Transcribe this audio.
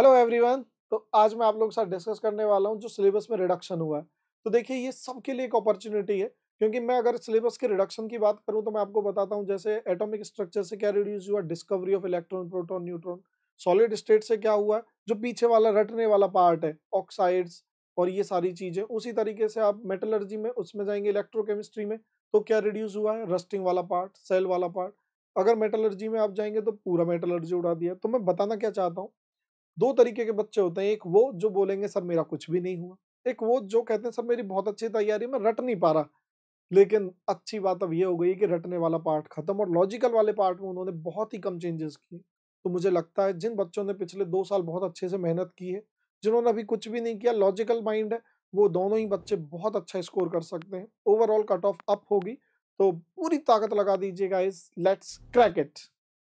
hello everyone तो आज मैं आप लोगों के साथ डिस्कस करने वाला हूँ जो सिलेबस में रिडक्शन हुआ है तो देखिए ये सबके लिए एक अपॉर्चुनिटी है क्योंकि मैं अगर सिलेबस के रिडक्शन की बात करूँ तो मैं आपको बताता हूँ जैसे एटॉमिक स्ट्रक्चर से क्या रिड्यूस हुआ discovery of electron proton neutron solid state से क्या हुआ जो पीछे वाला रटने वाला पार्ट है ऑक्साइड्स और ये सारी चीज़ें उसी तरीके से आप मेटलर्जी में उसमें जाएंगे इलेक्ट्रोकेमिस्ट्री में तो क्या रिड्यूस हुआ है रस्टिंग वाला पार्ट सेल वाला पार्ट अगर मेटलर्जी में आप जाएंगे तो पूरा मेटलर्जी उड़ा दिया तो मैं बताना क्या चाहता हूँ दो तरीके के बच्चे होते हैं एक वो जो बोलेंगे सर मेरा कुछ भी नहीं हुआ एक वो जो कहते हैं सर मेरी बहुत अच्छी तैयारी में रट नहीं पा रहा लेकिन अच्छी बात अब ये हो गई कि रटने वाला पार्ट खत्म और लॉजिकल वाले पार्ट में उन्होंने बहुत ही कम चेंजेस किए तो मुझे लगता है जिन बच्चों ने पिछले दो साल बहुत अच्छे से मेहनत की है जिन्होंने अभी कुछ भी नहीं किया लॉजिकल माइंड है वो दोनों ही बच्चे बहुत अच्छा स्कोर कर सकते हैं ओवरऑल कट ऑफ अप होगी तो पूरी ताकत लगा दीजिएगा इस लेट्स क्रैकेट